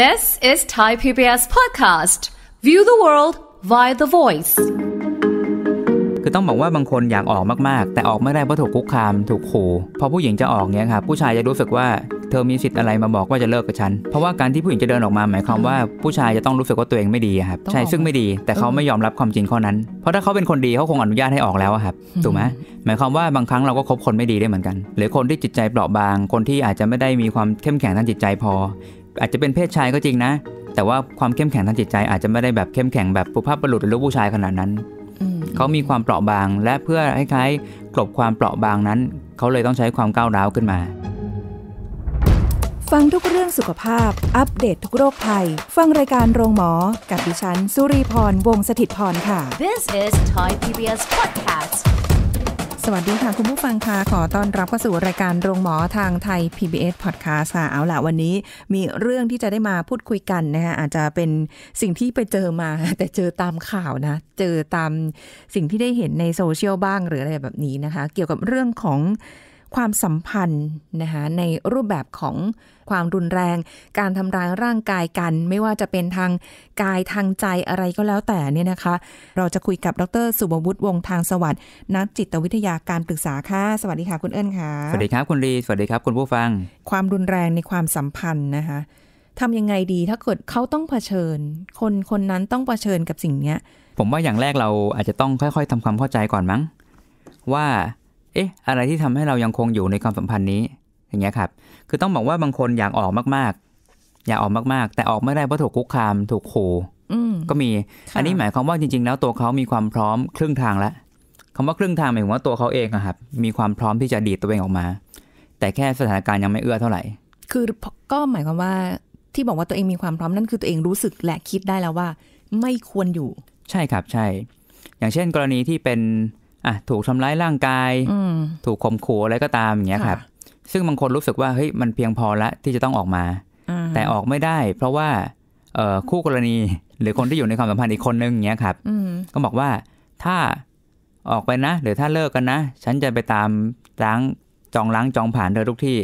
This is Thai PBS podcast. View the world via the voice. คือต้องบอกว่าบางคนอยากออกมากๆ แต่ออกไม่ได้เพราะถูกคุกคามถูกขู่ พอผู้หญิงจะออกเนี้ยครับผู้ชายจะรู้สึกว่าเธอมีสิทธิ์อะไรมาบอกว่าจะเลิกกับฉัน เพราะว่าการที่ผู้หญิงจะเดินออกมา หมายความว่าผู้ชายจะต้องรู้สึกว่าตัวเองไม่ดีครับ ใช่ซึ่งไม่ดี แต่เขาไม่ยอมรับความจริงข้อนั้น เพราะถ้าเขาเป็นคนดีเขาคงอนุญาตให้ออกแล้วครับถูกไหมหมายความว่าบางครั้งเราก็คบคนไม่ดีได้เหมือนกัน หรือคนที่จิตใจเปราะบางคนที่อาจจะไม่ได้มีความเข้มแข็งทางจิตใจพออาจจะเป็นเพศชายก็จริงนะ แต่ว่าความเข้มแข็งทางจิตใจอาจจะไม่ได้แบบเข้มแข็งแบบผู้ภาพบุรุษหรือลูกผู้ชายขนาดนั้น เขามีความเปราะบาง และเพื่อคล้ายๆกลบความเปราะบางนั้น เขาเลยต้องใช้ความก้าวร้าวขึ้นมา ฟังทุกเรื่องสุขภาพ อัปเดตททุกโรคภัยฟังรายการโรงหมอ กับดิฉัน สุรีพร วงศิตพรค่ะ This is Thai PBS Podcast สวัสดีค่ะ คุณผู้ฟังค่ะขอต้อนรับเข้าสู่รายการโรงหมอทางไทย PBS Podcast ค่ะเอาล่ะวันนี้มีเรื่องที่จะได้มาพูดคุยกันนะคะอาจจะเป็นสิ่งที่ไปเจอมาแต่เจอตามข่าวนะ เจอตามสิ่งที่ได้เห็นในโซเชียลบ้างหรืออะไรแบบนี้นะคะ เกี่ยวกับเรื่องของความสัมพันธ์นะคะในรูปแบบของความรุนแรงการทำร้ายร่างกายกัน ไม่ว่าจะเป็นทางกายทางใจอะไรก็แล้วแต่เนี่ยนะคะ เราจะคุยกับดรสุบวุฒิวงทางสวัสดิ์นักจิตวิทยาการปรึกษาค่ะสวัสดีค่ะคุณเอิญค่ะสวัสดีครับคุณรีสวัสดีครับ คุณผู้ฟัง ความรุนแรงในความสัมพันธ์นะคะทำยังไงดีถ้าเกิดเขาต้องเผชิญ คนคนนั้นต้องเผชิญกับสิ่งเนี้ย ผมว่าอย่างแรกเราอาจจะต้องค่อย ๆ ทำความเข้าใจก่อนมั้งว่าเอ๊ะอะไรที่ทำให้เรายังคงอยู่ในความสัมพันธ์นี้อย่างเงี้ยครับ คือต้องบอกว่าบางคนอยากออกมากๆ อยากออกมากๆ แต่ออกไม่ได้เพราะถูกคุกคามถูกขู่ก็มี อันนี้หมายความว่าจริงๆแล้วตัวเขามีความพร้อมครึ่งทางแล้วคำว่าครึ่งทางหมายถึงว่าตัวเขาเองครับมีความพร้อมที่จะดีดตัวเองออกมา แต่แค่สถานการณ์ยังไม่เอื้อเท่าไหร่คือก็หมายความว่าที่บอกว่าตัวเองมีความพร้อมนั่นคือตัวเองรู้สึกและคิดได้แล้วว่า ไม่ควรอยู่ ใช่ครับใช่ อย่างเช่น กรณีที่เป็นอ่ะถูกทำร้ายร่างกายถูกข่มขู่อะไรก็ตามอย่างเงี้ยครับ ซึ่งบางคนรู้สึกว่าเฮ้ยมันเพียงพอละ ที่จะต้องออกมา แต่ออกไม่ได้เพราะว่าคู่กรณี หรือคนที่อยู่ในความสัมพันธ์อีกคนนึงอย่างเงี้ยครับก็บอกว่าถ้าออกไปนะ หรือถ้าเลิกกันนะฉันจะไปตามล้างจองล้างจองผ่านเธอทุกที่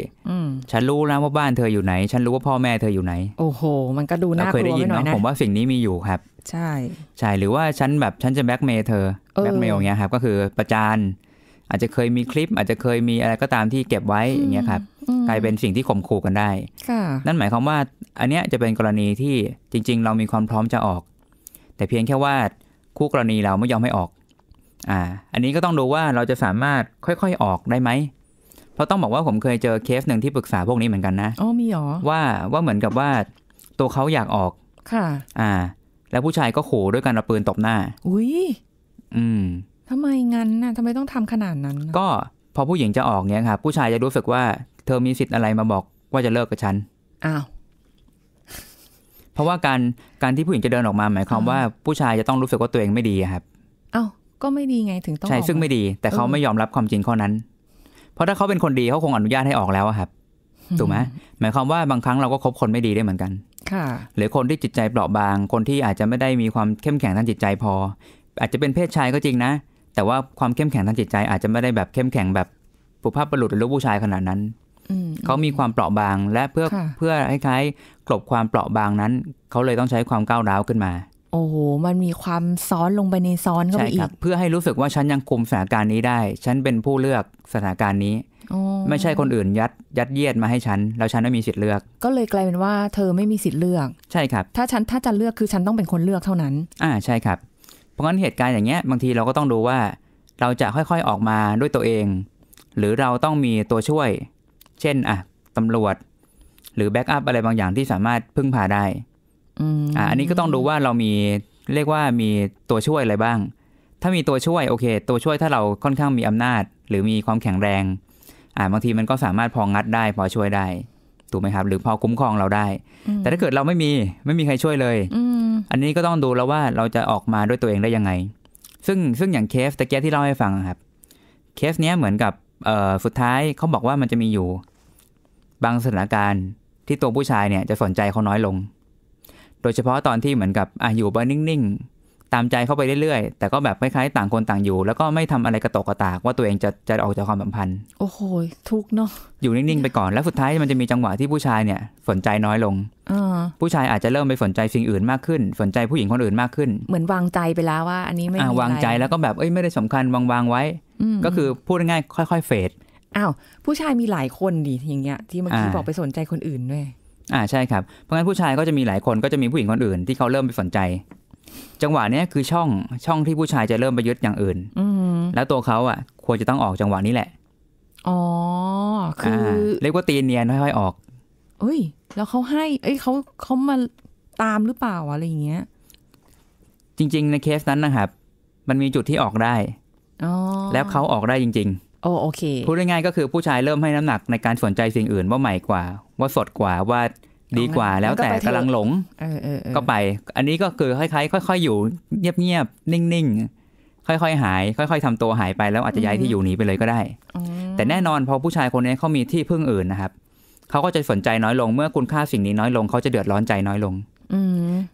ฉันรู้แล้วว่าบ้านเธออยู่ไหน ฉันรู้ว่าพ่อแม่เธออยู่ไหนโอ้โห มันก็ดูน่ากลัวไปหน่อยนะผมว่าสิ่งนี้มีอยู่ครับใช่ ใช่ หรือว่าฉันแบบฉันจะแบ็กเมย์เธอ แบ็กเมย์อย่างเงี้ยครับ ก็คือประจาน อาจจะเคยมีคลิป อาจจะเคยมีอะไรก็ตามที่เก็บไว้อย่างเงี้ยครับ กลายเป็นสิ่งที่ข่มขู่กันได้ นั่นหมายความว่า อันเนี้ยจะเป็นกรณีที่จริงๆ เรามีความพร้อมจะออก แต่เพียงแค่ว่าคู่กรณีเราไม่ยอมให้ออก อ่า อันนี้ก็ต้องดูว่าเราจะสามารถค่อยๆ ออกได้ไหม เพราะต้องบอกว่าผมเคยเจอเคสหนึ่งที่ปรึกษาพวกนี้เหมือนกันนะ อ๋อ มีหรอ ว่าว่าเหมือนกับว่าตัวเขาอยากออกค่ะ อ่าแล้วผู้ชายก็โขด้วยการเอาปืนตบหน้า อุ้ย อืมทำไมงั้นน่ะทำไมต้องทำขนาดนั้น ก็พอผู้หญิงจะออกเนี้ยครับผู้ชายจะรู้สึกว่าเธอมีสิทธิ์อะไรมาบอกว่าจะเลิกกับฉัน อ้าว เพราะว่าการการที่ผู้หญิงจะเดินออกมาหมายความว่าผู้ชายจะต้องรู้สึกว่าตัวเองไม่ดีครับ อ้าว ก็ไม่ดีไงถึงต้องใช่ ซึ่งไม่ดี แต่เขาไม่ยอมรับความจริงข้อนั้น เพราะถ้าเขาเป็นคนดีเขาคงอนุญาตให้ออกแล้วครับ ถูกไหมหมายความว่าบางครั้งเราก็คบคนไม่ดีได้เหมือนกันหรือคนที่จิตใจเปราะบางคนที่อาจจะไม่ได้มีความเข้มแข็งทางจิตใจพอ อาจจะเป็นเพศชายก็จริงนะ แต่ว่าความเข้มแข็งทางจิตใจ อาจจะไม่ได้แบบเข้มแข็งแบบผู้ภาพประหลุดหรือลูกผู้ชายขนาดนั้นเขามีความเปราะบางและเพื่อเพื่อคล้ายๆกลบความเปราะบางนั้นเขาเลยต้องใช้ความก้าวร้าวขึ้นมาโอ้โห มันมีความซ้อนลงไปในซ้อนเข้าไปอีกเพื่อให้รู้สึกว่าฉันยังคุมสถานการณ์นี้ได้ ฉันเป็นผู้เลือกสถานการณ์นี้ไม่ใช่คนอื่นยัดยัดเยียดมาให้ฉันแล้วฉันไม่มีสิทธิ์เลือก ก็เลยกลายเป็นว่าเธอไม่มีสิทธิ์เลือก ใช่ครับ ถ้าฉันถ้าจะเลือกคือฉันต้องเป็นคนเลือกเท่านั้น อ่า ใช่ครับ เพราะงั้นเหตุการณ์อย่างเงี้ยบางทีเราก็ต้องดูว่าเราจะค่อยๆออกมาด้วยตัวเอง หรือเราต้องมีตัวช่วย เช่น อ่ะ ตำรวจ หรือแบ็กอัพอะไรบางอย่างที่สามารถพึ่งพาได้อ่าอันนี้ก็ต้องดูว่าเรามีเรียกว่ามีตัวช่วยอะไรบ้าง ถ้ามีตัวช่วยโอเค ตัวช่วยถ้าเราค่อนข้างมีอำนาจ หรือมีความแข็งแรงอ่าบางทีมันก็สามารถพองัดได้พอช่วยได้ถูกไหมครับหรือพอคุ้มครองเราได้ แต่ถ้าเกิดเราไม่มีไม่มีใครช่วยเลยอันนี้ก็ต้องดูแล้วว่าเราจะออกมาด้วยตัวเองได้ยังไง ซึ่งซึ่งอย่างเคสตะเกียที่เล่าให้ฟังครับ เคสเนี้ยเหมือนกับสุดท้ายเขาบอกว่ามันจะมีอยู่ บางสถานการณ์ที่ตัวผู้ชายเนี่ยจะสนใจเขาน้อยลงโดยเฉพาะตอนที่เหมือนกับอ่ะอยู่บ้านนิ่งๆ ตามใจเข้าไปเรื่อยๆ แต่ก็แบบคล้ายๆต่างคนต่างอยู่ แล้วก็ไม่ทำอะไรกระตกกระตากว่าตัวเองจะจะออกจากความสัมพันธ์โอ้โหทุกเนาะอยู่นิ่งๆไปก่อนแล้วสุดท้ายมันจะมีจังหวะที่ผู้ชายเนี่ยสนใจน้อยลงอผู้ชายอาจจะเริ่มไปสนใจสิ่งอื่นมากขึ้นสนใจผู้หญิงคนอื่นมากขึ้น เหมือนวางใจไปแล้วว่าอันนี้ไม่วางใจแล้วก็แบบเอ้ยไม่ได้สำคัญวางวางไว้ก็คือพูดง่ายๆค่อย ๆเฟดอ้าวผู้ชายมีหลายคนดิอย่างเงี้ยที่เมื่อกี้บอกไปสนใจคนอื่นด้วยอ่าใช่ครับเพราะงั้นผู้ชายก็จะมีหลายคนก็จะมีผู้หญิงคนอื่น ที่เขาเริ่มไปสนใจ จังหวะนี้คือช่องช่องที่ผู้ชายจะเริ่มไปยึดอย่างอื่นอแล้วตัวเขาอ่ะ ควรจะต้องออกจังหวะนี้แหละ อ๋อคืออเรียกว่าตีเนียนค่อยๆออกเอ้ย แล้วเขาให้ เอ้ยเขาเขามาตามหรือเปล่าอะไรอย่างเงี้ย จริง ๆ ในเคสนั้นนะครับมันมีจุดที่ออกได้อแล้วเขาออกได้จริงๆโอโอเคพูดง่ายๆก็คือผู้ชายเริ่มให้น้ำหนักในการสนใจสิ่งอื่นว่าใหม่กว่าว่าสดกว่าว่าดีกว่าแล้วแต่กำลังหลงก็ไป อันนี้ก็คือคล้ายๆค่อย ๆอยู่ เงียบๆ นิ่งๆค่อยๆหาย ค่อย ๆ ทำตัวหายไปแล้วอาจจะย้ายที่อยู่หนีไปเลยก็ได้แต่แน่นอนพอผู้ชายคนนี้เขามีที่พึ่งอื่นนะครับเขาก็จะสนใจน้อยลงเมื่อคุณค่าสิ่งนี้น้อยลงเขาจะเดือดร้อนใจน้อยลงอ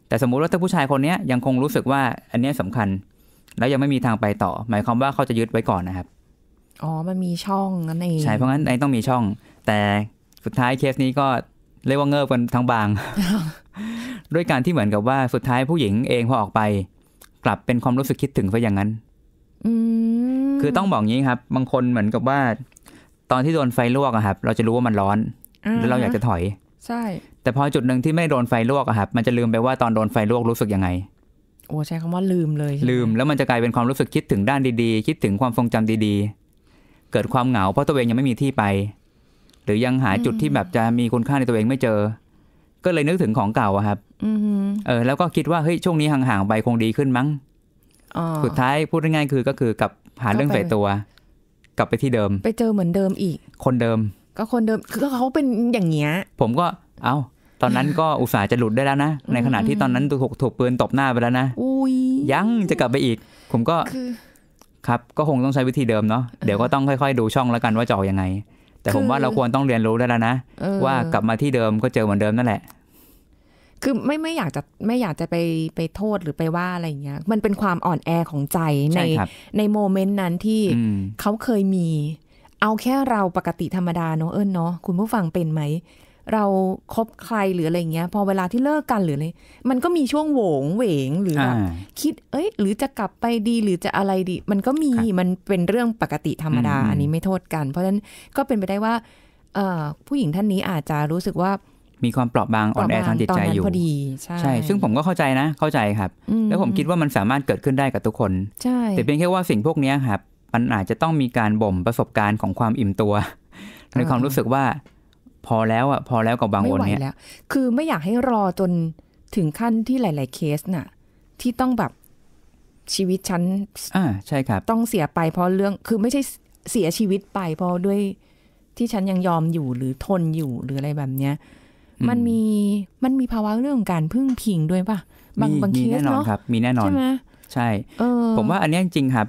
แต่สมมุติว่าถ้าผู้ชายคนนี้ยังคงรู้สึกว่าอันนี้สำคัญ แล้วยังไม่มีทางไปต่อ หมายความว่าเขาจะยึดไว้ก่อนนะครับอ๋อมันมีช่องนั่นเองใช่เพราะงั้นไอ้ต้องมีช่อง แต่สุดท้ายเคสนี้ก็เรียกว่าเงิบกันทั้งบาง ด้วยการที่เหมือนกับว่าสุดท้ายผู้หญิงเองพอออกไป กลับเป็นความรู้สึกคิดถึงไปอย่างนั้นคือต้องบอกงี้ครับ บางคนเหมือนกับว่า ตอนที่โดนไฟลวกอะครับเราจะรู้ว่ามันร้อน แล้วเราอยากจะถอย ใช่ แต่พอจุดหนึ่งที่ไม่โดนไฟลวกอะครับมันจะลืมไปว่าตอนโดนไฟลวกรู้สึกยังไงโอ้ใช้คำว่าลืมเลย ลืมแล้วมันจะกลายเป็นความรู้สึกคิดถึงด้านดี ๆ คิดถึงความทรงจำดี ๆ เกิดความเหงา เพราะตัวเองยังไม่มีที่ไปหรือยังหาจุดที่แบบจะมีคุณค่าในตัวเองไม่เจอ ก็เลยนึกถึงของเก่าครับเออแล้วก็คิดว่าเฮ้ยช่วงนี้ห่างๆไปคงดีขึ้นมั้งสุดท้ายพูดง่ายๆคือก็คือกับหาเรื่องใส่ตัว กลับไปที่เดิม ไปเจอเหมือนเดิมอีก คนเดิม ก็คนเดิมคือเขาเป็นอย่างเงี้ยผมก็เอ้า ตอนนั้นก็อุตส่าห์จะหลุดได้แล้วนะ ในขณะที่ตอนนั้นถูกถูกปืนตบหน้าไปแล้วนะยังจะกลับไปอีก ผมก็ครับก็คงต้องใช้วิธีเดิมเนาะเดี๋ยวก็ต้องค่อยๆดูช่องแล้วกันว่าจะออกยังไงแต่ผมว่าเราควรต้องเรียนรู้ได้แล้วนะ ว่ากลับมาที่เดิมก็เจอเหมือนเดิมนั่นแหละ คือไม่ไม่อยากจะไม่อยากจะไปไปโทษหรือไปว่าอะไรอย่างเงี้ย มันเป็นความอ่อนแอของใจในในโมเมนต์นั้นที่เขาเคยมี เอาแค่เราปกติธรรมดาเนอะเอิญเนาะคุณผู้ฟังเป็นไหมเราครบใครหรืออะไรเงี้ย พอเวลาที่เลิกกันหรืออะไรมันก็มีช่วงโหวงเหวงหรือแบบคิดเอ้ยหรือจะกลับไปดีหรือจะอะไรดี มันก็มีมันเป็นเรื่องปกติธรรมดาอันนี้ไม่โทษกัน เพราะฉะนั้นก็เป็นไปได้ว่าผู้หญิงท่านนี้อาจจะรู้สึกว่า มีความเปราะบางอ่อนแอทางจิตใจอยู่พอดีใช่ใช่ ซึ่งผมก็เข้าใจนะ เข้าใจครับ แล้วผมคิดว่ามันสามารถเกิดขึ้นได้กับทุกคนใช่แต่เพียงแค่ว่าสิ่งพวกนี้ครับ มันอาจจะต้องมีการบ่มประสบการณ์ของความอิ่มตัวในความรู้สึกว่าพอแล้วอ่ะพอแล้วกับบางคนเนี่ยไไม่หวแล้วคือไม่อยากให้รอจนถึงขั้นที่หลาย ๆ เคสน่ะ ที่ต้องแบบชีวิตฉันอ่าใช่ครับ ต้องเสียไปเพราะเรื่อง คือไม่ใช่เสียชีวิตไปเพราะด้วยที่ฉันยังยอมอยู่หรือทนอยู่หรืออะไรแบบเนี้ยมันมีมันมีภาวะเรื่องการพึ่งพิงด้วยป่ะบางบางเคสเนาะมีแน่นอนใช่ไหมใช่ผมว่าอันนี้จริงครับ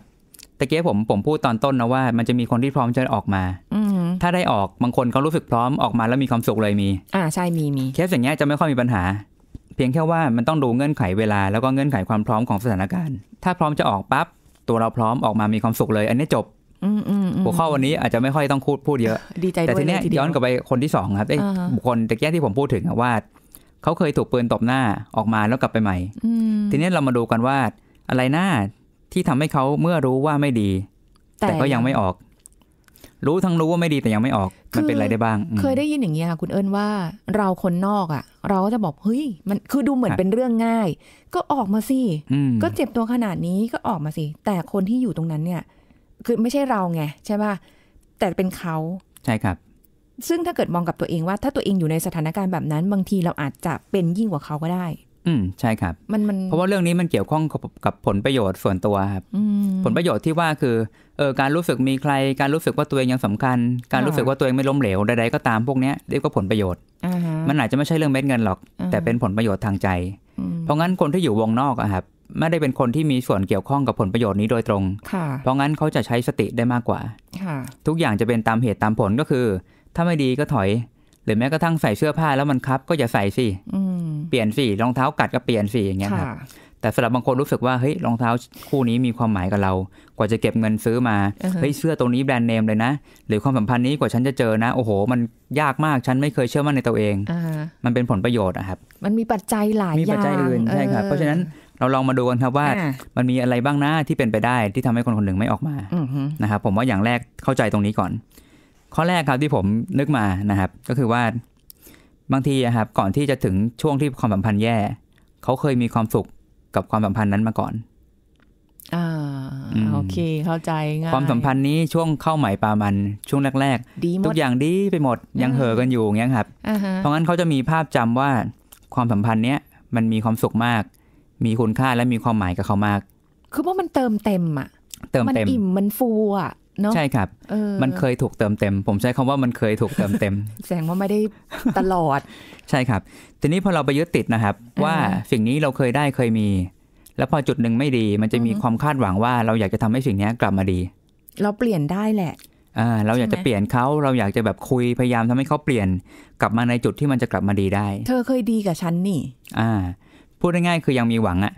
ตะเกียผมผมพูดตอนต้นนะว่ามันจะมีคนที่พร้อมจะออกมาอถ้าได้ออกบางคนเขารู้สึกพร้อมออกมาแล้วมีความสุขเลยมีอ่าใช่มีมีเคสอย่างเงี้ยจะไม่ค่อยมีปัญหา เพียงแค่ว่ามันต้องดูเงื่อนไขเวลาแล้วก็เงื่อนไขความพร้อมของสถานการณ์ถ้าพร้อมจะออกปั๊บตัวเราพร้อมออกมามีความสุขเลย อันนี้จบหัวข้อวันนี้อาจจะไม่ค่อยต้องพูดพูดเยอะดีใจแต่ทีเนี้ยย้อนกลับไปคนที่สองครับไอ้บุคคลตะเกียที่ผมพูดถึงว่าเขาเคยถูกปืนตบหน้าออกมาแล้วกลับไปใหม่ทีนี้เรามาดูกันว่าอะไรหน้าที่ทำให้เขาเมื่อรู้ว่าไม่ดีแต่ก็ยังไม่ออก รู้ทั้งรู้ว่าไม่ดีแต่ยังไม่ออก มันเป็นอะไรได้บ้าง เคยได้ยินอย่างนี้ค่ะคุณเอิญว่าเราคนนอกอ่ะเราก็จะบอกเฮ้ย มันคือดูเหมือนเป็นเรื่องง่าย ก็ออกมาสิก็เจ็บตัวขนาดนี้ก็ออกมาสิแต่คนที่อยู่ตรงนั้นเนี่ย คือไม่ใช่เราไงใช่ป่ะแต่เป็นเขาใช่ครับ ซึ่งถ้าเกิดมองกับตัวเองว่า ถ้าตัวเองอยู่ในสถานการณ์แบบนั้น บางทีเราอาจจะเป็นยิ่งกว่าเขาก็ได้อืมใช่ครับมันมันเพราะว่าเรื่องนี้มันเกี่ยวข้องกับผลประโยชน์ส่วนตัวครับผลประโยชน์ที่ว่าคือเออการรู้สึกมีใคร การรู้สึกว่าตัวเองยังสำคัญ การรู้สึกว่าตัวเองไม่ล้มเหลวใดๆก็ตามพวกนี้เรียกว่าผลประโยชน์มันอาจจะไม่ใช่เรื่องเม็ดเงินหรอก แต่เป็นผลประโยชน์ทางใจเพราะงั้นคนที่อยู่วงนอกอะครับไม่ได้เป็นคนที่มีส่วนเกี่ยวข้องกับผลประโยชน์นี้โดยตรงเพราะงั้นเขาจะใช้สติได้มากกว่าทุกอย่างจะเป็นตามเหตุตามผลก็คือ ถ้าไม่ดีก็ถอย หรือแม้กระทั่งใส่เสื้อผ้าแล้วมันคับก็อย่าใส่สิลี่ยนสีรองเท้ากัดก็เปลี่ยนสีอย่างเงี้ยครับแต่สำหรับบางคนรู้สึกว่าเฮ้ยรองเท้าคู่นี้มีความหมายกับเรา กว่าจะเก็บเงินซื้อมาเฮ้ยเสื้อตรงนี้แบรนด์เนมเลยนะ หรือความสัมพันธ์นี้กว่าฉันจะเจอนะ โอ้โห มันยากมากฉันไม่เคยเชื่อมั่นในตัวเองมันเป็นผลประโยชน์นะครับมันมีปัจจัยหลายอย่างมีปัจจัยอื่นใช่ครับเพราะฉะนั้นเราลองมาดูกันครับว่า มันมีอะไรบ้างนะที่เป็นไปได้ที่ทำให้คนคนหนึ่งไม่ออกมานะครับผมว่าอย่างแรกเข้าใจตรงนี้ก่อน ข้อแรกครับที่ผมนึกมานะครับ ก็คือว่าบางทีครับก่อนที่จะถึงช่วงที่ความสัมพันธ์แย่เขาเคยมีความสุขกับความสัมพันธ์นั้นมาก่อน อ่าโอเค เข้าใจง่ายความสัมพันธ์นี้ช่วงเข้าใหม่ปามันช่วงแรกๆทุกอย่างดีไปหมดยังเห่อกันอยู่อย่างเงี้ยครับเพราะงั้นเขาจะมีภาพจำว่าความสัมพันธ์เนี้ยมันมีความสุขมาก มีคุณค่าและมีความหมายกับเขามากคือว่ามันเติมเต็มอ่ะเติมเต็มมันอิ่มมันฟูอ่ะเนาะใช่ครับ มันเคยถูกเติมเต็ม ผมใช้คำว่ามันเคยถูกเติมเต็ม แสดงว่าไม่ได้ตลอด ใช่ครับ ทีนี้พอเราไปยึดติดนะครับ ว่าสิ่งนี้เราเคยได้เคยมี แล้วพอจุดหนึ่งไม่ดีมันจะมีความคาดหวังว่าเราอยากจะทำให้สิ่งนี้กลับมาดี เราเปลี่ยนได้แหละ อ่า เราอยากจะเปลี่ยนเขา เราอยากจะแบบคุยพยายามทำให้เขาเปลี่ยนกลับมาในจุดที่มันจะกลับมาดีได้ เธอเคยดีกับฉันนี่อ่าพูดง่ายๆคือยังมีหวังอะ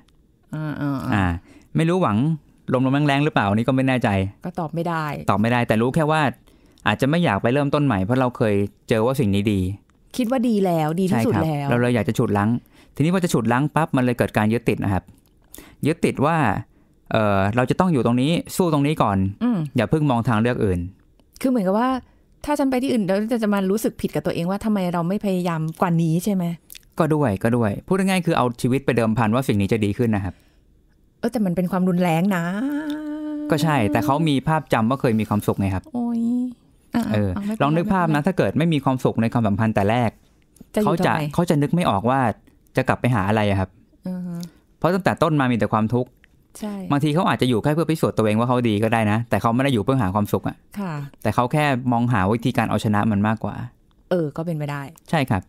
อ่าอ่า ไม่รู้หวังลมลมแรงๆหรือเปล่านี่ก็ไม่แน่ใจ ก็ตอบไม่ได้ตอบไม่ได้แต่รู้แค่ว่า อาจจะไม่อยากไปเริ่มต้นใหม่เพราะเราเคยเจอว่าสิ่งนี้ดี คิดว่าดีแล้วดีที่สุดแล้วเราเลยอยากจะฉุดลังทีนี้พอจะฉุดลังปั๊บมันเลยเกิดการยึดติดนะครับ ยึดติดว่า เออเราจะต้องอยู่ตรงนี้สู้ตรงนี้ก่อน อย่าเพิ่งมองทางเลือกอื่น คือเหมือนกับว่า ถ้าฉันไปที่อื่นเราจะจะมารู้สึกผิดกับตัวเองว่าทำไมเราไม่พยายามกว่านี้ใช่ไหมก็ด้วยก็ด้วยพูดง่ายๆคือเอาชีวิตไปเดิมพันว่าสิ่งนี้จะดีขึ้นนะครับเออแต่มันเป็นความรุนแรงนะ ก็ใช่ แต่เขามีภาพจำว่าเคยมีความสุขไงครับ โอ้ยเออลองนึกภาพนะถ้าเกิดไม่มีความสุขในความสัมพันธ์แต่แรกเขาจะเขาจะนึกไม่ออกว่าจะกลับไปหาอะไรครับเพราะตั้งแต่ต้นมามีแต่ความทุกข์บางทีเขาอาจจะอยู่แค่เพื่อพิสูจน์ตัวเองว่าเขาดีก็ได้นะแต่เขาไม่ได้อยู่เพื่อหาความสุขอะ่ะ แต่เขาแค่มองหาวิธีการเอาชนะมันมากกว่า เออก็เป็นไปได้ ใช่ครับ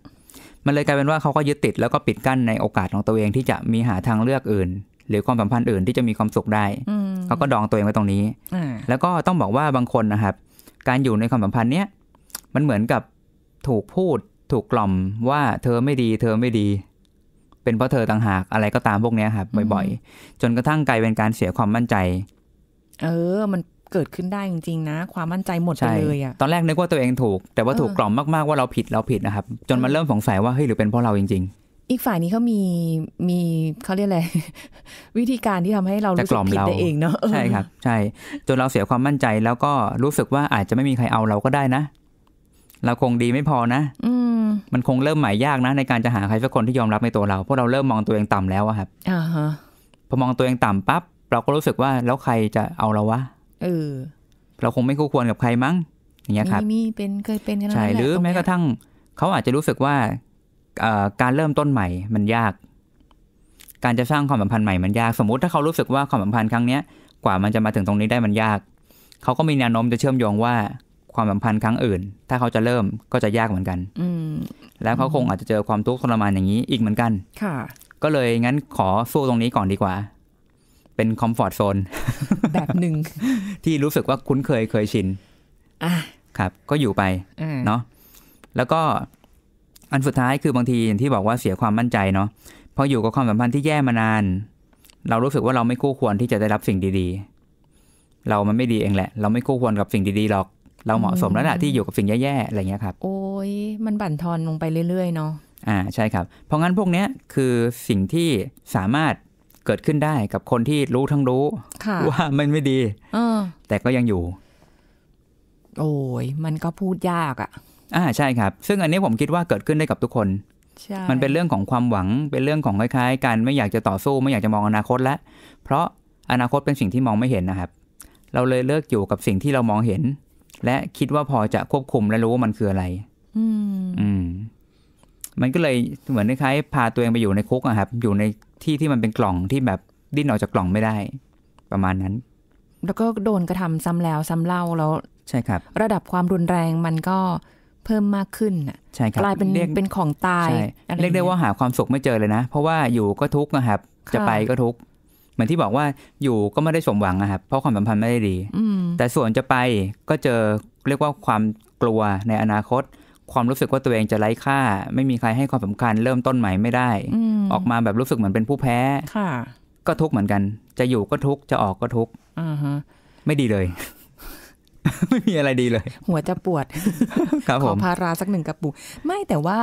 มันเลยกลายเป็นว่าเขาก็ยึดติดแล้วก็ปิดกั้นในโอกาสของตัวเองที่จะมีหาทางเลือกอื่นหรือความสัมพันธ์อื่น ที่จะมีความสุขได้ เขาก็ดองตัวเองไว้ตรงนี้ แล้วก็ต้องบอกว่าบางคนนะครับ การอยู่ในความสัมพันธ์เนี้ย มันเหมือนกับถูกพูดถูกกล่อมว่าเธอไม่ดี เธอไม่ดี เป็นเพราะเธอต่างหากอะไรก็ตามพวกนี้ครับ บ่อยๆ จนกระทั่งกลายเป็นการเสียความมั่นใจ เออ มันเกิดขึ้นได้จริงๆนะความมั่นใจหมดไปเลยอะตอนแรกนึกว่าตัวเองถูก แต่ว่าถูกกล่อมมากๆว่าเราผิดเราผิดนะครับ จนมันเริ่มสงสัยว่าเฮ้ยหรือเป็นเพราะเราจริงอีกฝ่ายนี้เขามีมีเขาเรียกอะไรวิธีการที่ทำให้เรารู้สึกผิดได้เองเนาะใช่ครับใช่ จนเราเสียความมั่นใจแล้วก็รู้สึกว่าอาจจะไม่มีใครเอาเราก็ได้นะ เราคงดีไม่พอนะ อืมันคงเริ่มหมายยากนะ ในการจะหาใครสักคนที่ยอมรับในตัวเราเพราะเราเริ่มมองตัวเองต่ำแล้วอะครับอ่าฮะพอมองตัวเองต่ำปั๊บเราก็รู้สึกว่าแล้วใครจะเอาเราวะเออเราคงไม่คู่ควรกับใครมั้งอย่างเงี้ยครับ มีเป็นเคยเป็นกันใช่หรือแม้กระทั่งเขาอาจจะรู้สึกว่าการเริ่มต้นใหม่มันยาก การจะสร้างความสัมพันธ์ใหม่มันยาก สมมุติ ถ้าเขารู้สึกว่าความสัมพันธ์ครั้งเนี้ยกว่ามันจะมาถึงตรงนี้ได้มันยาก เขาก็มีแนวโน้มจะเชื่อมโยงว่าความสัมพันธ์ครั้งอื่น ถ้าเขาจะเริ่มก็จะยากเหมือนกัน อืแล้วเขาคงอาจจะเจอความทุกข์ทรมานอย่างนี้อีกเหมือนกัน ค่ะ ก็เลยงั้นขอสู้ตรงนี้ก่อนดีกว่า เป็นคอมฟอร์ทโซนแบบหนึ่งที่รู้สึกว่าคุ้นเคยเคยชินครับ ก็อยู่ไป เนาะแล้วก็อันสุดท้ายคือบางทีอย่างที่บอกว่าเสียความมั่นใจเนาะเพราะอยู่กับความสัมพันธ์ที่แย่มานาน เรารู้สึกว่าเราไม่คู่ควรที่จะได้รับสิ่งดี ๆ เรามันไม่ดีเองแหละ เราไม่คู่ควรกับสิ่งดีๆหรอก เราเหมาะสมแล้วแหละที่อยู่กับสิ่งแย่ๆอะไรเงี้ยครับโอ้ยมันบั่นทอนลงไปเรื่อยๆเนาะอ่า ใช่ครับ เพราะงั้นพวกเนี้ยคือสิ่งที่สามารถเกิดขึ้นได้กับคนที่รู้ทั้งรู้ว่ามันไม่ดีอแต่ก็ยังอยู่ โอ้ยมันก็พูดยากอะ่ะอ่าใช่ครับ ซึ่งอันนี้ผมคิดว่าเกิดขึ้นได้กับทุกคนมันเป็นเรื่องของความหวังเป็นเรื่องของคล้ายๆกันไม่อยากจะต่อสู้ ไม่อยากจะมองอนาคตแล้วเพราะอนาคตเป็นสิ่งที่มองไม่เห็นนะครับ เราเลยเลิกอยู่กับสิ่งที่เรามองเห็น และคิดว่าพอจะควบคุมและรู้ว่ามันคืออะไรอืมอืมมันก็เลยเหมือนคล้ายๆพาตัวเองไปอยู่ในคุกอะครับ อยู่ในที่ที่มันเป็นกล่องที่แบบดิ้นออกจากกล่องไม่ได้ ประมาณนั้น แล้วก็โดนกระทำซ้ำแล้วซ้าเล่าแล้วใช่ครับ ระดับความรุนแรงมันก็เพิ่มมากขึ้นอ่ะใช่ครับกลายเป็นเป็นของตายเรียกได้ว่าหาความสุขไม่เจอเลยนะเพราะว่าอยู่ก็ทุกข์นะครับ จะไปก็ทุกข์เหมือนที่บอกว่าอยู่ก็ไม่ได้สมหวังนะครับเพราะความสัมพันธ์ไม่ได้ดีแต่ส่วนจะไปก็เจอเรียกว่าความกลัวในอนาคต ความรู้สึกว่าตัวเองจะไร้ค่า ไม่มีใครให้ความสำคัญเริ่มต้นใหม่ไม่ได้ออกมาแบบรู้สึกเหมือนเป็นผู้แพ้ ค่ะ ก็ทุกข์เหมือนกัน จะอยู่ก็ทุกข์จะออกก็ทุกข์ไม่ดีเลยไม่มีอะไรดีเลย หัวจะปวดขอพาราสักหนึ่งกระปุกไม่แต่ว่า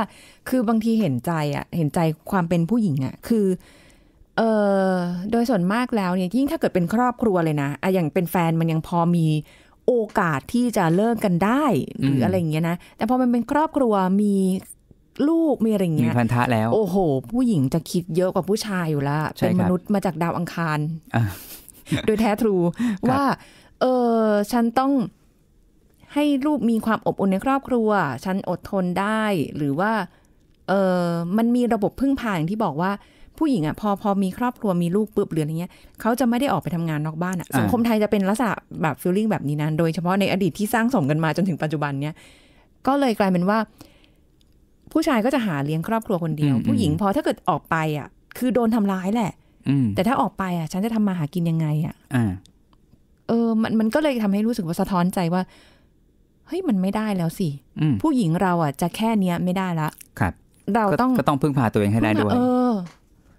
คือบางทีเห็นใจ อ่ะ เห็นใจความเป็นผู้หญิงอ่ะ คือ เออโดยส่วนมากแล้วเนี่ยยิ่งถ้าเกิดเป็นครอบครัวเลยนะอะอย่างเป็นแฟนมันยังพอมีโอกาสที่จะเลิกกันได้หรืออะไรอย่างเงี้ยนะแต่พอมันเป็นครอบครัวมีลูก มีอะไรเงี้ยมีพันธะแล้ว โอ้โห ผู้หญิงจะคิดเยอะกว่าผู้ชายอยู่ละเป็นมนุษย์มาจากดาวอังคารโดยแท้ทรูว่าเออฉันต้องให้ลูกมีความอบอุ่นในครอบครัว ฉันอดทนได้ หรือว่า เออมันมีระบบพึ่งพาอย่างที่บอกว่าผู้หญิงอ่ะพอพอมีครอบครัวมีลูกปุ๊บหรืออะไรเงี้ย เขาจะไม่ได้ออกไปทำงานนอกบ้านอ่ะ สังคมไทยจะเป็นลักษณะแบบฟิลลิ่งแบบนี้นนโดยเฉพาะในอดีตที่สร้างสมกันมาจนถึงปัจจุบันเนี้ย ก็เลยกลายเป็นว่า ผู้ชายก็จะหาเลี้ยงครอบครัวคนเดียว ผู้หญิงพอถ้าเกิดออกไปอ่ะ คือโดนทำร้ายแหละแต่ถ้าออกไปอ่ะ ฉันจะทำมาหากินยังไงอ่ะเออมันมันก็เลยทำให้รู้สึกว่าสะท้อนใจว่าเฮ้ยมันไม่ได้แล้วสิ ผู้หญิงเราอ่ะจะแค่เนี้ยไม่ได้ละครับ เราต้องก็ต้องพึ่งพาตัวเองให้ได้ด้วยเออ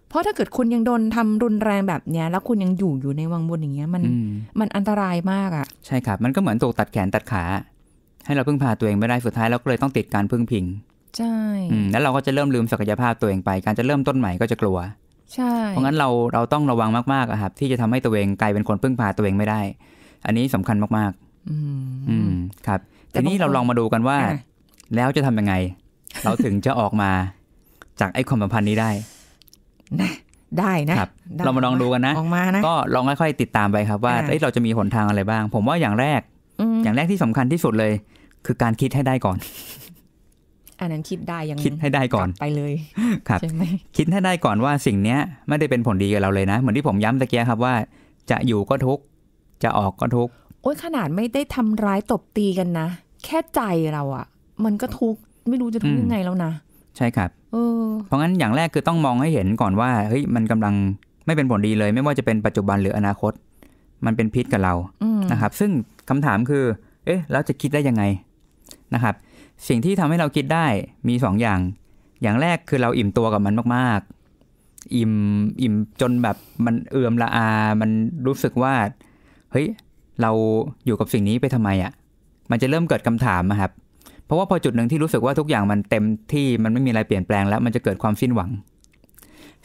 เพราะถ้าเกิดคุณยังโดนทำรุนแรงแบบเนี้ย แล้วคุณยังอยู่อยู่ในวังวนอย่างเงี้ย มัน มันอันตรายมากอ่ะ ใช่ครับ มันก็เหมือนตกตัดแขนตัดขา ให้เราพึ่งพาตัวเองไม่ได้สุดท้ายเราก็เลยต้องติดการพึ่งพิงใช่แล้วเราก็จะเริ่มลืมศักยภาพตัวเองไป การจะเริ่มต้นใหม่ก็จะกลัวเพราะงั้นเราเราต้องระวังมากๆครับที่จะทำให้ตัวเองกลายเป็นคนพึ่งพาตัวเองไม่ได้ อันนี้สำคัญมากๆอืมครับทีนี้เราลองมาดูกันว่า แล้วจะทํำยังไง เราถึงจะออกมาจากไอ้ความสัมพันธ์นี้ได้นะได้นะเรามาลองดูกันนะก็ลองค่อยๆติดตามไปครับ ว่าเราจะมีหนทางอะไรบ้าง ผมว่าอย่างแรกอย่างแรกที่สำคัญที่สุดเลย คือการคิดให้ได้ก่อนอันนั้นคิดได้ยังคิดให้ได้ก่อนไปเลยครับ คิดให้ได้ก่อนว่าสิ่งเนี้ยไม่ได้เป็นผลดีกับเราเลยนะ เหมือนที่ผมย้ำตะเกียครับว่าจะอยู่ก็ทุกจะออกก็ทุกโอ้ยขนาดไม่ได้ทำร้ายตบตีกันนะ แค่ใจเราอะมันก็ทุกไม่รู้จะทุกยังไงแล้วนะใช่ครับเพราะงั้นอย่างแรกคือต้องมองให้เห็นก่อนว่าเฮ้ยมันกำลังไม่เป็นผลดีเลย ไม่ว่าจะเป็นปัจจุบันหรืออนาคต มันเป็นพิษกับเรานะครับ ซึ่งคำถามคือ เอ๊ะแล้วจะคิดได้ยังไงนะครับสิ่งที่ทำให้เราคิดได้ มี2ออย่าง อย่างแรกคือเราอิ่มตัวกับมันมากๆ อิ่มอิ่มจนแบบมันเอื่มละอา มันรู้สึกว่า เฮ้ยเราอยู่กับสิ่งนี้ไปทำไมอะ่ะ มันจะเริ่มเกิดคำถามนะครับ เพราะว่าพอจุดหนึ่งที่รู้สึกว่าทุกอย่างมันเต็มที่มันไม่มีอะไรเปลี่ยนแปลงแล้ว มันจะเกิดความสิ้นหวัง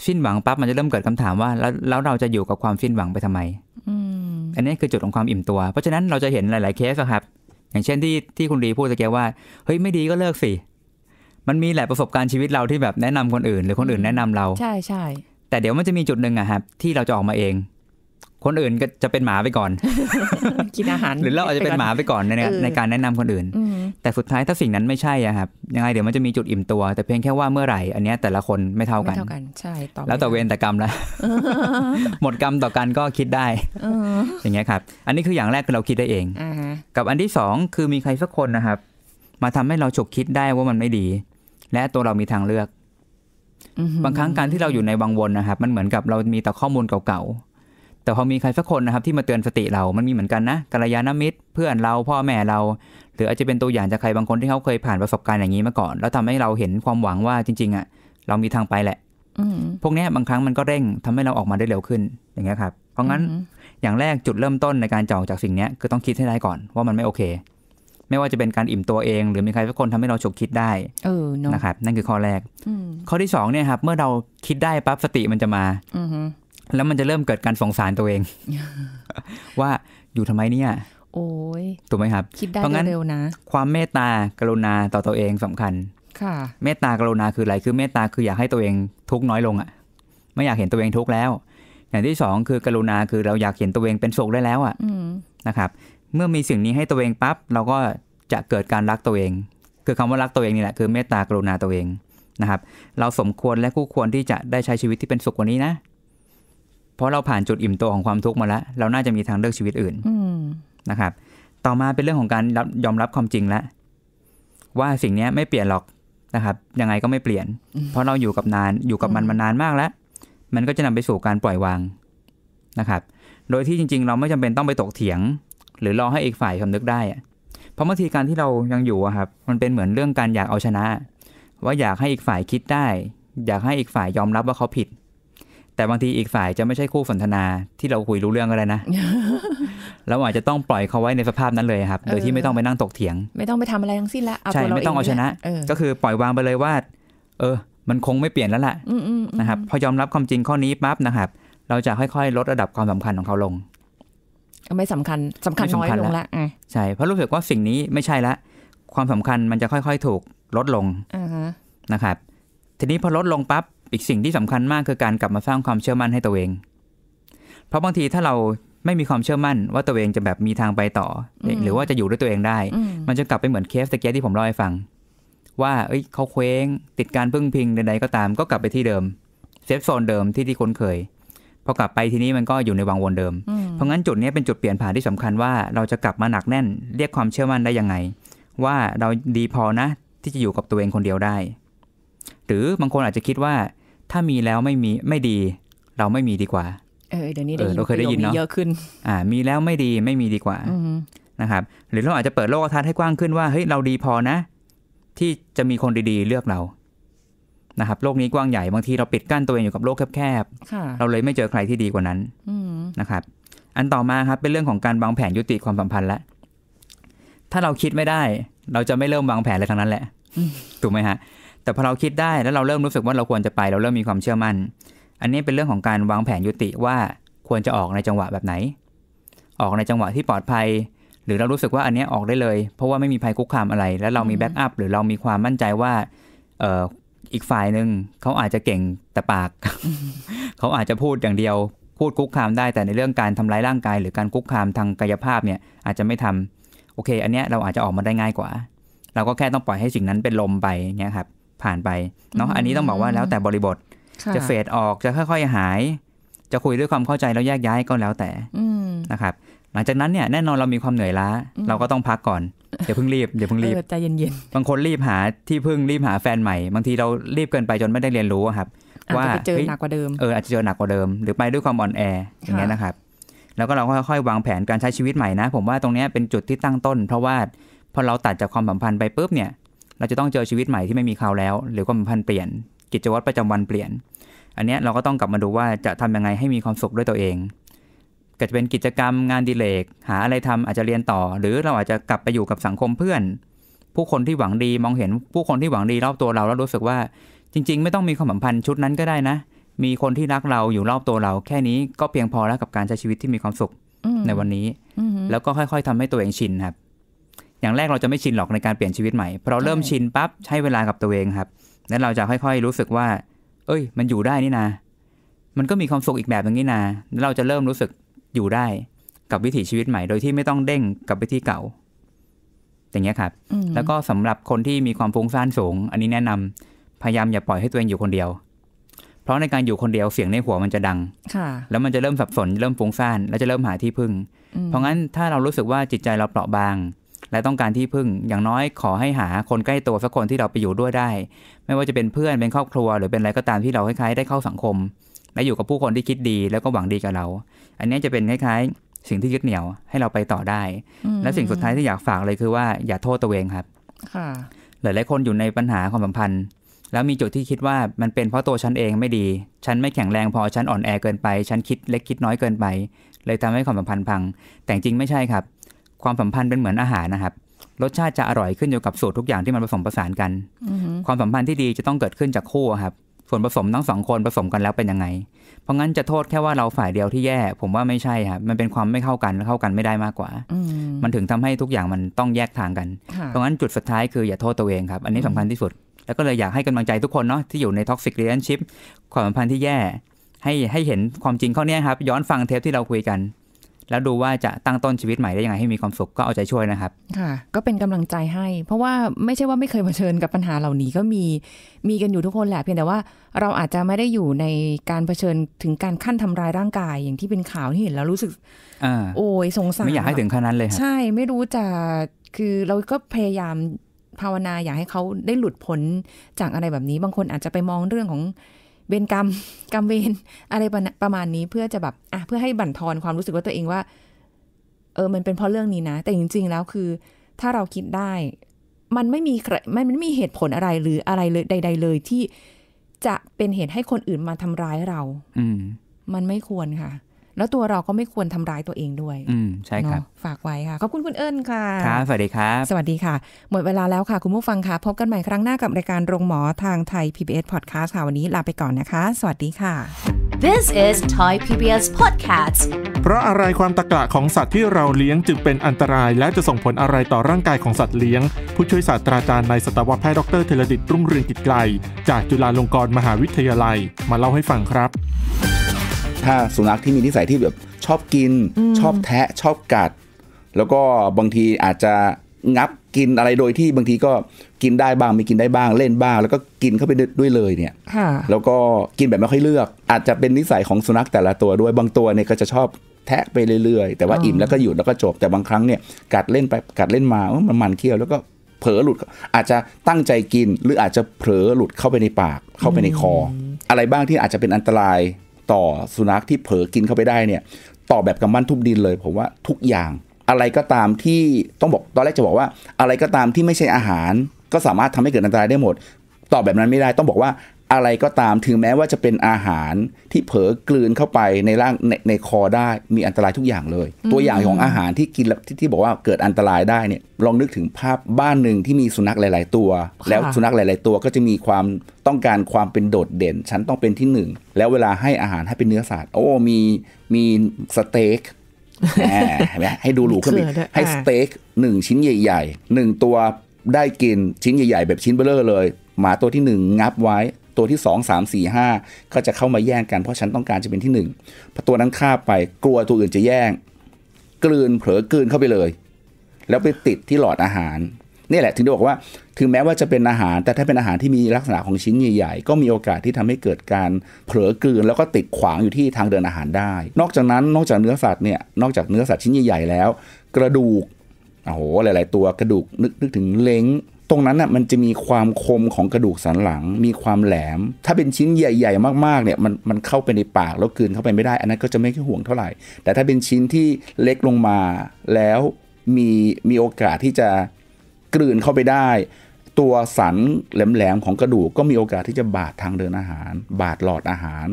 สิ้นหวังปั๊บมันจะเริ่มเกิดคำถามว่า แล้วแล้วเราจะอยู่กับความสิ้นหวังไปทำไมอันนี้คือจุดของความอิ่มตัว เพราะฉะนั้นเราจะเห็นหลายๆเคสครับอย่างเช่นที่ที่คุณดีพูดตะเกียว่า เฮ้ยไม่ดีก็เลิกสิ มันมีหลายประสบการณ์ชีวิตเราที่แบบแนะนำคนอื่น หรือคนอื่นแนะนำเราใช่ใช่แต่เดี๋ยวมันจะมีจุดหนึ่งอะครับที่เราจะออกมาเองคนอื่นก็จะเป็นหมาไปก่อนกินอาหาร หรือเราอาจจะเป็นหมาไปก่อนในในการแนะนำคนอื่น แต่สุดท้ายถ้าสิ่งนั้นไม่ใช่อะครับ ยังไงเดี๋ยวมันจะมีจุดอิ่มตัว แต่เพียงแค่ว่าเมื่อไหร่อันนี้แต่ละคนไม่เท่ากัน่เทากัน ใช่ต่อแล้วต่อเวรแต่กรรมละหมดกรรมต่อกันก็คิดได้อย่างเงี้ยครับ อันนี้คืออย่างแรกคือเราคิดได้เองกับอันที่สองคือมีใครสักคนนะครับ มาทำให้เราฉกคิดได้ว่ามันไม่ดี และตัวเรามีทางเลือก บางครั้งการที่เราอยู่ในวังวนนะครับ มันเหมือนกับเรามีแต่ข้อมูลเก่าๆแต่พอมีใครสักคนนะครับที่มาเตือนสติเรามันมีเหมือนกันนะกัลยาณมิตร เพื่อนเรา พ่อแม่เรา หรืออาจจะเป็นตัวอย่างจากใครบางคนที่เขาเคยผ่านประสบการณ์อย่างนี้มาก่อน แล้วทำให้เราเห็นความหวังว่าจริง ๆอะ่ะ เรามีทางไปแหละพวกนี้บางครั้งมันก็เร่งทำให้เราออกมาได้เร็วขึ้น อย่างเงี้ยครับ เพราะงั้นอย่างแรกจุดเริ่มต้นในการจองกจากสิ่งนี้คือต้องคิดให้ได้ก่อน ว่ามันไม่โอเค ไม่ว่าจะเป็นการอิ่มตัวเอง หรือมีใครสักคนทำให้เราฉกคิดได้ออนะครับ นั่นคือข้อแรกข้อที่สองเนี่ยครับเมื่อเราคิดได้ปั๊บสติมันจะมาแล้วมันจะเริ่มเกิดการสงสารตัวเอง ว่าอยู่ทำไมเนี่ย โอ้ยถูกไหมครับคิดได้เร็วนะความเมตตากรุณาต่อตัวเองสำคัญ ค่ะ เมตตากรุณาคืออะไร คือเมตตาคืออยากให้ตัวเอง ทุกน้อยลงอ่ะ ไม่อยากเห็นตัวเองทุกแล้ว อย่างที่สองคือกรุณาคือเราอยากเห็นตัวเองเป็นสุขได้แล้วอ่ะนะครับ เมื่อมีสิ่งนี้ให้ตัวเองปั๊บเราก็จะเกิดการรักตัวเอง คือคำว่ารักตัวเองนี่แหละ คือ เมตตากรุณาตัวเองนะครับ เราสมควรและคู่ควรที่จะได้ใช้ชีวิตที่เป็นสุขกว่านี้นะเพราะเราผ่านจุดอิ่มตัวของความทุกข์มาแล้ว เราน่าจะมีทางเลือกชีวิตอื่นนะครับ ต่อมาเป็นเรื่องของการยอมรับความจริงแล้วว่าสิ่งนี้ไม่เปลี่ยนหรอกนะครับ ยังไงก็ไม่เปลี่ยน เพราะเราอยู่กับนานอยู่กับมันมานานมากแล้ว มันก็จะนำไปสู่การปล่อยวางนะครับ โดยที่จริงๆ เราไม่จำเป็นต้องไปตกเถียง หรือรอให้อีกฝ่ายสำนึกได้เพราะบางทีการที่เรายังอยู่ครับ มันเป็นเหมือนเรื่องการอยากเอาชนะ ว่าอยากให้อีกฝ่ายคิดได้ อยากให้อีกฝ่ายยอมรับว่าเขาผิดแต่บางทีอีกฝ่ายจะไม่ใช่คู่สนทนาที่เราคุยรู้เรื่องก็ได้นะเราอาจจะต้องปล่อยเขาไว้ในสภาพนั้นเลยครับโดยที่ไม่ต้องไปนั่งตกเถียง ไม่ต้องไปทำอะไรทั้งสิ้นละใช่ไม่ต้องเอาชนะก็คือปล่อยวางไปเลยว่าเออ มันคงไม่เปลี่ยนแล้วล่ะนะครับพอยอมรับความจริงข้อนี้ปั๊บนะครับ เราจะค่อยๆ ลดระดับความสำคัญของเขาลงไม่สำคัญสำคัญน้อยลงละใช่เพราะรู้สึกว่าสิ่งนี้ไม่ใช่ละความสำคัญมันจะค่อยๆถูกลดลงนะครับ ทีนี้พอลดลงปั๊บอีกสิ่งที่สำคัญมากคือการกลับมาสร้างความเชื่อมั่นให้ตัวเอง เพราะบางทีถ้าเราไม่มีความเชื่อมั่น ว่าตัวเองจะแบบมีทางไปต่อหรือว่าจะอยู่ด้วยตัวเองได้ มันจะกลับไปเหมือนเคสตะเกียที่ผมเล่าให้ฟัง ว่าเอ้ยเขาเคว้งติดการพึ่งพิงใดๆ ก็ตามก็กลับไปที่เดิมเซฟโซนเดิมที่ที่คุ้นเคยพอกลับไปทีนี้มันก็อยู่ในวังวนเดิมเพราะงั้นจุดนี้เป็นจุดเปลี่ยนผ่านที่สำคัญว่า เราจะกลับมาหนักแน่น เรียกความเชื่อมั่นได้ยังไง ว่าเราดีพอนะที่จะอยู่กับตัวเองคนเดียวได้ หรือบางคนอาจจะคิดว่าถ้ามีแล้วไม่มีไม่ดี เราไม่มีดีกว่า เออเดี๋ยวนี้เราเคยได้ยินเนาะเยอะขึ้น อ่ามีแล้วไม่ดีไม่มีดีกว่านะครับ หรือเราอาจจะเปิดโลกทัศน์ให้กว้างขึ้นว่าเฮ้ยเราดีพอนะ ที่จะมีคนดีๆเลือกเรา นะครับโลกนี้กว้างใหญ่ บางทีเราปิดกั้นตัวเองอยู่กับโลกแคบๆ เราเลยไม่เจอใครที่ดีกว่านั้นนะครับ อันต่อมาครับ เป็นเรื่องของการวางแผนยุติความสัมพันธ์ละถ้าเราคิดไม่ได้ เราจะไม่เริ่มวางแผนอะไรทั้งนั้นแหละถูกไหมฮะแต่พอเราคิดได้แล้วเราเริ่มรู้สึกว่าเราควรจะไปเราเริ่มมีความเชื่อมั่น อันนี้เป็นเรื่องของการวางแผนยุติว่าควรจะออกในจังหวะแบบไหน ออกในจังหวะที่ปลอดภัย หรือเรารู้สึกว่าอันนี้ออกได้เลยเพราะว่าไม่มีภัยคุกคามอะไร แล้วเรามีแบ็กอัพหรือเรามีความมั่นใจว่าเอีกฝ่ายหนึ่งเขาอาจจะเก่งแต่ปากเขาอาจจะพูดอย่างเดียว พูดคุกคามได้ แต่ในเรื่องการทำร้ายร่างกาย หรือการคุกคามทางกายภาพเนี่ยอาจจะไม่ทำโอเค อันนี้เราอาจจะออกมาได้ง่ายกว่า เราก็แค่ต้องปล่อยให้สิ่งนั้นเป็นลมไปเนี่ยครับผ่านไปเนาะอันนี้ต้องบอกว่าแล้วแต่บริบทจะเฟดออกจะค่อยๆหาย จะคุยด้วยความเข้าใจแล้วแยกย้ายก็แล้วแต่นะครับหลังจากนั้นเนี่ยแน่นอนเรามีความเหนื่อยล้าเราก็ต้องพักก่อนเดี๋ยวเพิ่งรีบเดี๋ยวเพิ่งรีบใจเย็นๆบางคนรีบหาที่พึ่งรีบหาแฟนใหม่ บางทีเรารีบเกินไปจนไม่ได้เรียนรู้ครับ ว่าเจอหนักกว่าเดิมเอออาจจะเจอหนักกว่าเดิมหรือไปด้วยความอ่อนแออย่างเงี้ยนะครับแล้วก็เราค่อยๆวางแผนการใช้ชีวิตใหม่นะผมว่าตรงนี้เป็นจุดที่ตั้งต้น เพราะว่าพอเราตัดจากความสัมพันธ์ไปปุ๊บเนี่ยเราจะต้องเจอชีวิตใหม่ที่ไม่มีเขาแล้วหรือความัพันเปลี่ยนกิจวัตรประจำวันเปลี่ยน อันนี้เราก็ต้องกลับมาดูว่าจะทำยังไงให้มีความสุขด้วยตัวเอง ก็จะเป็นกิจกรรมงานดีเลก หาอะไรทำอาจจะเรียนต่อ หรือเราอาจจะกลับไปอยู่กับสังคมเพื่อน ผู้คนที่หวังดีมองเห็นผู้คนที่หวังดีรอบตัวเราแล้วรู้สึกว่า จริง ๆ ไม่ต้องมีความสัมพันธ์ชุดนั้นก็ได้นะ มีคนที่รักเราอยู่รอบตัวเรา แค่นี้ก็เพียงพอแล้วกับการใช้ชีวิตที่มีความสุขในวันนี้แล้วก็ค่อย ๆ ทำให้ตัวเองชินครับอย่างแรกเราจะไม่ชินหรอกในการเปลี่ยนชีวิตใหม่พอเราเริ่มชินปั๊บ ใช้เวลากับตัวเองครับ แล้วเราจะค่อยๆรู้สึกว่า เอ้ย มันอยู่ได้นี่นา มันก็มีความสุขอีกแบบนึงนี่นาเราจะเริ่มรู้สึกอยู่ได้กับวิถีชีวิตใหม่ โดยที่ไม่ต้องเด้งกับวิธีเก่า อย่างเงี้ยครับ แล้วก็สำหรับคนที่มีความฟุ้งซ่านสูง อันนี้แนะนำ พยายามอย่าปล่อยให้ตัวเองอยู่คนเดียว เพราะในการอยู่คนเดียวเสียงในหัวมันจะดัง ค่ะ แล้วมันจะเริ่มสับสน เริ่มฟุ้งซ่าน แล้วจะเริ่มหาที่พึ่ง เพราะงั้นถ้าเรารู้สึกว่าจิตใจเราเปราะบางและต้องการที่พึ่งอย่างน้อยขอให้หาคนใกล้ตัว สักคนที่เราไปอยู่ด้วยได้ ไม่ว่าจะเป็นเพื่อนเป็นครอบครัวหรือเป็นอะไรก็ตามที่เราคล้ายๆได้เข้าสังคม และอยู่กับผู้คนที่คิดดีแล้วก็หวังดีกับเรา อันนี้จะเป็นคล้ายๆ สิ่งที่ยึดเหนี่ยวให้เราไปต่อได้ และสิ่งสุดท้ายที่อยากฝากเลยคือว่าอย่าโทษตัวเองครับหลายหลายคนอยู่ในปัญหาความสัมพันธ์ แล้วมีจุดที่คิดว่ามันเป็นเพราะตัวฉันเองไม่ดี ฉันไม่แข็งแรงพอฉันอ่อนแอเกินไป ฉันคิดเล็กคิดน้อยเกินไปเลยทำให้ความสัมพันธ์พัง แต่จริงไม่ใช่ครับความสัมพันธ์เป็นเหมือนอาหารนะครับรสชาติจะอร่อยขึ้นอยู่กับสูตรทุกอย่างที่มันผสมผสานกันความสัมพันธ์ที่ดีจะต้องเกิดขึ้นจากคู่ครับส่วนผสมทั้งสองคนผสมกันแล้วเป็นยังไงเพราะงั้นจะโทษแค่ว่าเราฝ่ายเดียวที่แย่ ผมว่าไม่ใช่ครับมันเป็นความไม่เข้ากันเข้ากันไม่ได้มากกว่ามันถึงทำให้ทุกอย่างมันต้องแยกทางกันเพราะงั้นจุดสุดท้ายคืออย่าโทษตัวเองครับอันนี้สำคัญที่สุดแล้วก็เลยอยากให้กำลังใจทุกคนเนาะที่อยู่ในท็อกซิกเรลนชิพความสัมพันธ์ที่แย่ ให้ให้เห็นความจริงข้อนี้ครับย้อนฟังเทปที่เราคุยกันแล้วดูว่าจะตั้งต้นชีวิตใหม่ได้ยังไงให้มีความสุขก็เอาใจช่วยนะครับ ค่ะ ก็เป็นกำลังใจให้ เพราะว่าไม่ใช่ว่าไม่เคยเผชิญกับปัญหาเหล่านี้ก็มีมีกันอยู่ทุกคนแหละเพียงแต่ว่าเราอาจจะไม่ได้อยู่ในการเผชิญถึงการขั้นทำร้ายร่างกายอย่างที่เป็นข่าวที่เห็นแล้วรู้สึกอโอ้ยสงสารไม่อยากให้ถึงขนาดเลยใช่ไม่รู้จะคือเราก็พยายามภาวนาอยากให้เขาได้หลุดพ้นจากอะไรแบบนี้บางคนอาจจะไปมองเรื่องของเวรกรรมกรรมเวรอะไรประมาณนี้เพื่อจะแบบอ่ะเพื่อให้บั่นทอนความรู้สึกว่าตัวเองว่า เออ มันเป็นเพราะเรื่องนี้นะ แต่จริง ๆ แล้วคือ ถ้าเราคิดได้ มันไม่มีมันไม่มีเหตุผลอะไรหรืออะไรเลย ใด ๆ เลยที่จะเป็นเหตุให้คนอื่นมาทำร้ายเรา อืม มันไม่ควรค่ะแล้วตัวเราก็ไม่ควรทำร้ายตัวเองด้วย อืมใช่ครับ ฝากไว้ค่ะ ขอบคุณคุณเอิญค่ะครับสวัสดีครับ สวัสดีค่ะ หมดเวลาแล้วค่ะ คุณผู้ฟังค่ะพบกันใหม่ครั้งหน้ากับรายการโรงหมอ ทางไทย PBS Podcast ค่ะ วันนี้ลาไปก่อนนะคะ สวัสดีค่ะ This is Thai PBS Podcast เพราะอะไรความตะกะของสัตว์ที่เราเลี้ยงจึงเป็นอันตรายและจะส่งผลอะไรต่อร่างกายของสัตว์เลี้ยง ผู้ช่วยศาสตราจารย์นายสัตวแพทย์ ดร เทเลดิตรุ่งเรืองกิจไกล จากจุฬาลงกรณ์มหาวิทยาลัย มาเล่าให้ฟังครับถ้าสุนัขที่มีนิสัยที่แบบชอบกินชอบแทะชอบกัด แล้วก็บางทีอาจจะงับกินอะไรโดยที่บางทีก็กินได้บ้างไม่กินได้บ้างเล่นบ้างแล้วก็กินเข้าไปด้วยเลยเนี่ยแล้วก็กินแบบไม่ค่อยเลือก อาจจะเป็นนิสัยของสุนัขแต่ละตัวด้วยบางตัวเนี่ยก็จะชอบแทะไปเรื่อยๆ แต่ว่าอิ่มแล้วก็หยุดแล้วก็จบแต่บางครั้งเนี่ยกัดเล่นไปกัดเล่นมาอมันมันเคี้ยว แล้วก็เผลอหลุด อาจจะตั้งใจกินหรืออาจจะเผลอหลุดเข้าไปในปากเข้าไปในคอ อะไรบ้างที่อาจจะเป็นอันตราย่อสุนัขที่เผลอกินเข้าไปได้เนี่ยต่อแบบกำมั่นทุบดินเลยผมว่าทุกอย่าง อะไรก็ตามที่ต้องบอกตอนแรกจะบอกว่า อะไรก็ตามที่ไม่ใช่อาหาร ก็สามารถทำให้เกิดอันตรายได้หมดตอบแบบนั้นไม่ได้ต้องบอกว่าอะไรก็ตามถึงแม้ว่าจะเป็นอาหารที่เผลอกลืนเข้าไปในร่างในในคอได้ มีอันตรายทุกอย่างเลย ตัวอย่างของอาหารที่กินที่ที่บอกว่าเกิดอันตรายได้เนี่ย ลองนึกถึงภาพบ้านหนึ่งที่มีสุนัขหลาย ๆตัว แล้วสุนัขหลาย ๆ ตัวก็จะมีความต้องการความเป็นโดดเด่น ฉันต้องเป็นที่หนึ่ง แล้วเวลาให้อาหารให้เป็นเนื้อสัตว์ โอ้ มีมีสเต็กหมให้ดูหรูขึ้นไปให้สเต็กหนึ่งชิ้นใหญ่ๆหนึ่งตัวได้กินชิ้นใหญ่ ๆ แบบชิ้นเบลเลอร์เลย หมาตัวที่หนึ่งงับไว้ตัวที่ 2 3 4 5ก็จะเข้ามาแย่งกันเพราะฉันต้องการจะเป็นที่1พอตัวนั้นฆ่าไปกลัวตัวอื่นจะแย่งกลืนเผลอกลืนเข้าไปเลย แล้วไปติดที่หลอดอาหารนี่แหละถึงได้บอกว่าถึงแม้ว่าจะเป็นอาหาร แต่ถ้าเป็นอาหารที่มีลักษณะของชิ้นใหญ่ๆก็มีโอกาสที่ทำให้เกิดการเผลอกลืนแล้วก็ติดขวางอยู่ที่ทางเดินอาหารได้ นอกจากนั้นนอกจากเนื้อสัตว์เนี่ยนอกจากเนื้อสัตว์ชิ้นใหญ่ ๆแล้ว กระดูกโอ้โหหลาย ๆ ตัวกระดูกนึกนึกถึงเล้งตรงนั้นน่ะมันจะมีความคมของกระดูกสันหลัง มีความแหลมถ้าเป็นชิ้นใหญ่ ๆ มากๆ เนี่ยมันมันเข้าไปในปากแล้วกลืนเข้าไปไม่ได้อันนั้นก็จะไม่ค่อยห่วงเท่าไหร่ แต่ถ้าเป็นชิ้นที่เล็กลงมา แล้วมีมีโอกาสที่จะกลืนเข้าไปได้ ตัวสันแหลมๆของกระดูกก็มีโอกาสที่จะบาดทางเดินอาหาร บาดหลอดอาหาร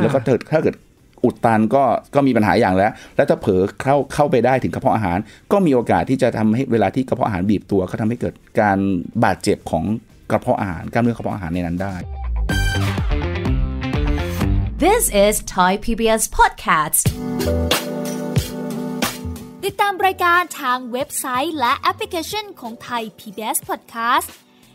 แล้วก็ถ้าเกิดอุดตันก็ก็มีปัญหาอย่างแล้ว แล้วถ้าเผลอเข้าเข้าไปได้ถึงกระเพาะอาหาร ก็มีโอกาสที่จะทำให้เวลาที่กระเพาะอาหารบีบตัว ก็ทำให้เกิดการบาดเจ็บของกระเพาะอาหาร กล้ามเนื้อกระเพาะอาหารในนั้นได้ This is Thai PBS podcast ติดตามรายการทางเว็บไซต์และแอปพลิเคชันของ Thai PBS Podcast